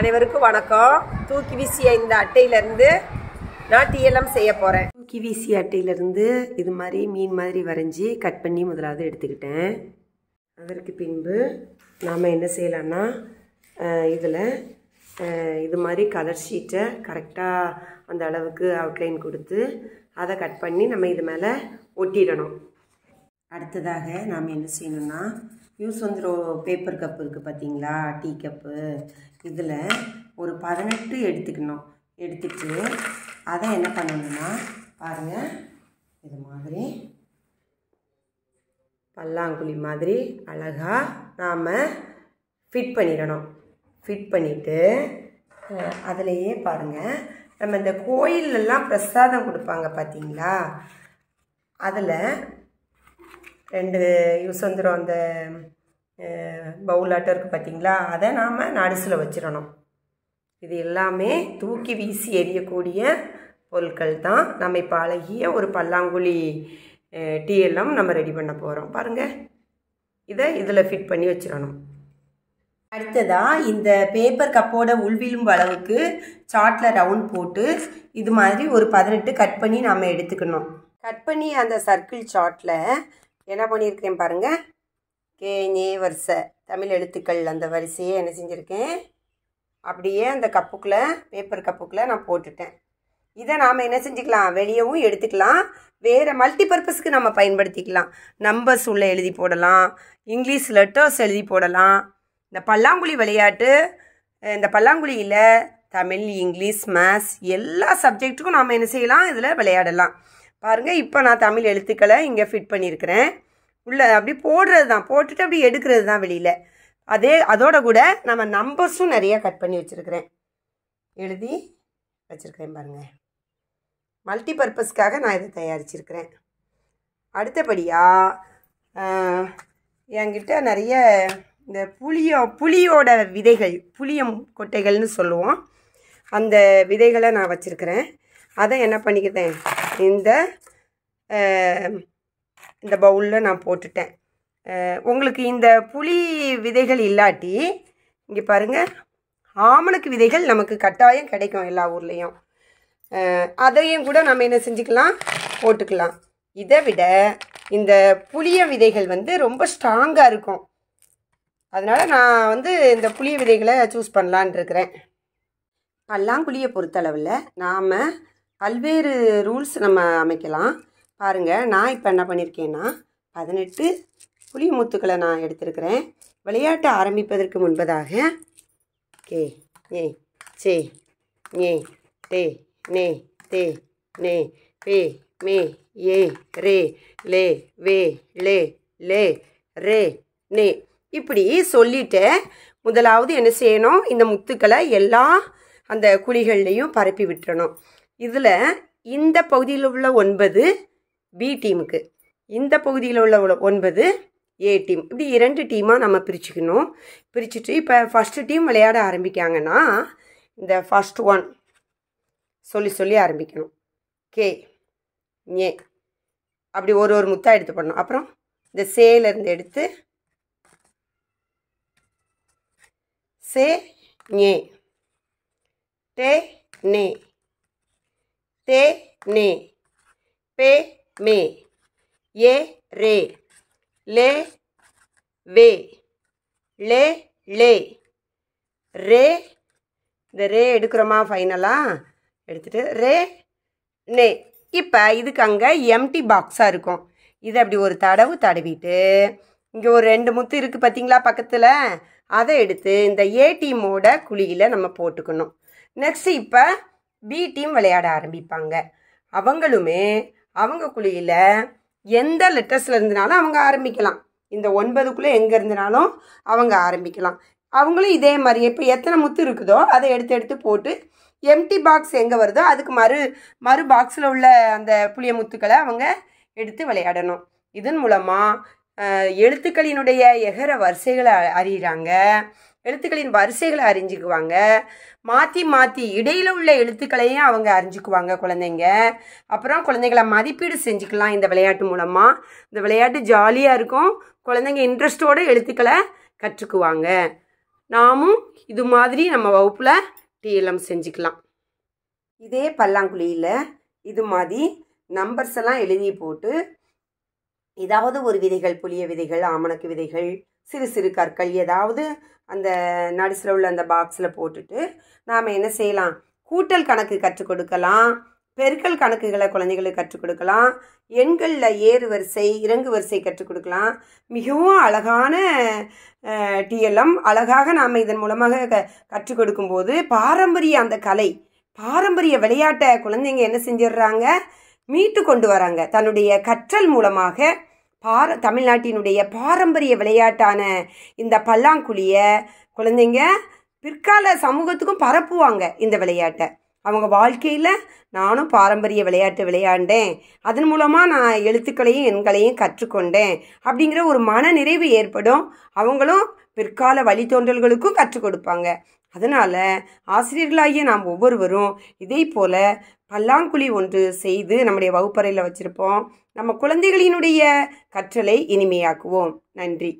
அனைவருக்கும் வணக்கம் தூக்கி வீசிய இந்த அட்டையிலேருந்து நான் டிஎல்எம் செய்ய போகிறேன் தூக்கி வீசி அட்டையிலேருந்து இது மாதிரி மீன் மாதிரி வரைஞ்சி கட் பண்ணி முதலாவது எடுத்துக்கிட்டேன் அதற்கு பின்பு நாம் என்ன செய்யலான்னா இதில் இது மாதிரி கலர் ஷீட்டை கரெக்டாக அந்த அளவுக்கு அவுட்லைன் கொடுத்து அதை கட் பண்ணி நம்ம இது மேலே ஒட்டிடணும் அடுத்ததாக நாம் என்ன செய்யணும்னா யூஸ் வந்துடும் பேப்பர் கப் இருக்குது பார்த்தீங்களா டீ கப்பு இதில் ஒரு பதினெட்டு எடுத்துக்கணும் எடுத்துட்டு அதை என்ன பண்ணணும்னா பாருங்கள் இது மாதிரி பல்லாங்குழி மாதிரி அழகாக நாம் ஃபிட் பண்ணிடணும் ஃபிட் பண்ணிவிட்டு அதிலையே பாருங்கள் நம்ம இந்த கோயிலெல்லாம் பிரசாதம் கொடுப்பாங்க பார்த்தீங்களா அதில் ரெண்டு யூசந்திரம் அந்த பவுலாட்டம் இருக்குது பார்த்திங்களா அதை நாம் நடுசில் வச்சிடணும் இது எல்லாமே தூக்கி வீசி எறியக்கூடிய பொருட்கள் தான் நம்ம இப்போ அழகிய ஒரு பல்லாங்குழி டீ எல்லாம் நம்ம ரெடி பண்ண போகிறோம் பாருங்கள் இதை இதில் ஃபிட் பண்ணி வச்சிடணும் அடுத்ததாக இந்த பேப்பர் கப்போட உள்விலும் அளவுக்கு சாட்டில் ரவுண்ட் போட்டு இது மாதிரி ஒரு பதினெட்டு கட் பண்ணி நாம் எடுத்துக்கணும் கட் பண்ணி அந்த சர்க்கிள் சாட்டில் என்ன பண்ணியிருக்கிறேன் பாருங்கள் கே வரிசை தமிழ் எழுத்துக்கள் அந்த வரிசையை என்ன செஞ்சுருக்கேன் அப்படியே அந்த கப்புக்குள்ளே பேப்பர் கப்புக்குள்ளே நான் போட்டுட்டேன் இதை நாம் என்ன செஞ்சுக்கலாம் வெளியவும் எடுத்துக்கலாம் வேறு மல்டி பர்பஸ்க்கு நம்ம பயன்படுத்திக்கலாம் நம்பர்ஸ் உள்ளே எழுதி போடலாம் இங்கிலீஷ் லெட்டர்ஸ் எழுதி போடலாம் இந்த பல்லாங்குழி விளையாட்டு இந்த பல்லாங்குழியில் தமிழ் இங்கிலீஷ் மேத்ஸ் எல்லா சப்ஜெக்ட்டுக்கும் நாம் என்ன செய்யலாம் இதில் விளையாடலாம் பாருங்கள் இப்போ நான் தமிழ் எழுத்துக்களை இங்கே ஃபிட் பண்ணியிருக்கிறேன் உள்ளே அப்படி போடுறது தான் போட்டுட்டு அப்படி எடுக்கிறது தான் வெளியில் அதே அதோட கூட நம்ம நம்பர்ஸும் நிறைய கட் பண்ணி வச்சுருக்கிறேன் எழுதி வச்சுருக்கிறேன் பாருங்கள் மல்டி பர்பஸ்க்காக நான் இதை தயாரிச்சிருக்கிறேன் அடுத்தபடியாக என்கிட்ட நிறைய இந்த புளியோ புளியோட விதைகள் புளியம் கொட்டைகள்னு சொல்லுவோம் அந்த விதைகளை நான் வச்சுருக்கிறேன் அதை என்ன பண்ணிக்கிட்டேன் இந்த இந்த பவுலில் நான் போட்டுட்டேன் உங்களுக்கு இந்த புளி விதைகள் இல்லாட்டி இங்கே பாருங்கள் ஆமணக்கு விதைகள் நமக்கு கட்டாயம் கிடைக்கும் எல்லா ஊர்லேயும் அதையும் கூட நம்ம என்ன செஞ்சுக்கலாம் போட்டுக்கலாம் இதை விட இந்த புளிய விதைகள் வந்து ரொம்ப ஸ்ட்ராங்காக இருக்கும் அதனால் நான் வந்து இந்த புளிய விதைகளை சூஸ் பண்ணலான் இருக்கிறேன் பல்லாங்குழியை பொறுத்தளவில் நாம் பல்வேறு ரூல்ஸ் நம்ம அமைக்கலாம் பாருங்கள் நான் இப்போ என்ன பண்ணியிருக்கேன்னா பதினெட்டு புளி முத்துக்களை நான் எடுத்திருக்கிறேன் விளையாட்டை ஆரம்பிப்பதற்கு முன்பதாக கே ஏ சே ஏ டே நே தே நே பே மே ஏ ரே லே வே லே லே ரே நே இப்படி சொல்லிட்டு முதலாவது என்ன செய்யணும் இந்த முத்துக்களை எல்லா அந்த குழிகள்லேயும் பரப்பி விட்டுறணும் இதில் இந்த பகுதியில் உள்ள ஒன்பது பி டீமுக்கு இந்த பகுதியில் உள்ள ஒன்பது ஏ டீம் இப்படி இரண்டு டீமாக நம்ம பிரிச்சுக்கணும் பிரிச்சுட்டு இப்போ ஃபஸ்ட்டு டீம் விளையாட ஆரம்பிக்காங்கன்னா இந்த ஃபஸ்ட் ஒன் சொல்லி சொல்லி ஆரம்பிக்கணும் கே ஏ அப்படி ஒரு ஒரு முத்தாக எடுத்து பண்ணணும் அப்புறம் இந்த சேலேருந்து எடுத்து சே ஏ டே நே தே நே பே மே ஏ ரே லே வே லே லே ரே இந்த ரே எடுக்கிறோமா ஃபைனலாக எடுத்துகிட்டு ரே நே இப்போ இதுக்கு அங்கே எம்டி பாக்ஸாக இருக்கும் இது அப்படி ஒரு தடவு தடவிட்டு இங்கே ஒரு ரெண்டு முத்து இருக்குது பார்த்தீங்களா பக்கத்தில் அதை எடுத்து இந்த ஏ டீமோட குழியில் நம்ம போட்டுக்கணும் நெக்ஸ்ட்டு இப்போ பி டீம் விளையாட ஆரம்பிப்பாங்க அவங்களுமே அவங்க குழியில் எந்த லெட்டர்ஸில் இருந்தனாலும் அவங்க ஆரம்பிக்கலாம் இந்த ஒன்பதுக்குள்ளே எங்கே இருந்தனாலும் அவங்க ஆரம்பிக்கலாம் அவங்களும் இதே மாதிரி இப்போ எத்தனை முத்து இருக்குதோ அதை எடுத்து எடுத்து போட்டு எம்டி பாக்ஸ் எங்கே வருதோ அதுக்கு மறு மறு பாக்ஸில் உள்ள அந்த புளிய முத்துக்களை அவங்க எடுத்து விளையாடணும் இதன் மூலமாக எழுத்துக்களினுடைய எகர வரிசைகளை அறிகிறாங்க எழுத்துக்களின் வரிசைகளை அறிஞ்சுக்குவாங்க மாற்றி மாற்றி இடையில் உள்ள எழுத்துக்களையும் அவங்க அறிஞ்சுக்குவாங்க குழந்தைங்க அப்புறம் குழந்தைங்களை மதிப்பீடு செஞ்சுக்கலாம் இந்த விளையாட்டு மூலமாக இந்த விளையாட்டு ஜாலியாக இருக்கும் குழந்தைங்க இன்ட்ரெஸ்டோடு எழுத்துக்களை கற்றுக்குவாங்க நாமும் இது மாதிரி நம்ம வகுப்பில் டிஎல்எம் செஞ்சுக்கலாம் இதே பல்லாங்குழியில் இது மாதிரி நம்பர்ஸ் எல்லாம் எழுதி போட்டு ஏதாவது ஒரு விதைகள் புளிய விதைகள் ஆமணக்கு விதைகள் சிறு சிறு கற்கள் ஏதாவது அந்த நடுசில் உள்ள அந்த பாக்ஸில் போட்டுட்டு நாம் என்ன செய்யலாம் கூட்டல் கணக்கு கற்றுக் கொடுக்கலாம் பெருக்கல் கணக்குகளை குழந்தைகளுக்கு கற்றுக் கொடுக்கலாம் எண்களில் ஏறு வரிசை இறங்கு வரிசை கற்றுக் கொடுக்கலாம் மிகவும் அழகான டிஎல்எம் அழகாக நாம் இதன் மூலமாக க கற்றுக் கொடுக்கும்போது பாரம்பரிய அந்த கலை பாரம்பரிய விளையாட்டை குழந்தைங்க என்ன செஞ்சிடுறாங்க மீட்டு கொண்டு வராங்க தன்னுடைய கற்றல் மூலமாக பார தமிழ்நாட்டினுடைய பாரம்பரிய விளையாட்டான இந்த பல்லாங்குழியை குழந்தைங்க பிற்கால சமூகத்துக்கும் பரப்புவாங்க இந்த விளையாட்டை அவங்க வாழ்க்கையில் நானும் பாரம்பரிய விளையாட்டு விளையாண்டேன் அதன் மூலமாக நான் எழுத்துக்களையும் எண்களையும் கற்றுக்கொண்டேன் அப்படிங்கிற ஒரு மன நிறைவு ஏற்படும் அவங்களும் பிற்கால வழித்தோன்றல்களுக்கும் கற்றுக் கொடுப்பாங்க அதனால் ஆசிரியர்களாகிய நாம் ஒவ்வொருவரும் இதே போல் பல்லாங்குழி ஒன்று செய்து நம்முடைய வகுப்பறையில் வச்சுருப்போம் நம்ம குழந்தைகளினுடைய கற்றலை இனிமையாக்குவோம் நன்றி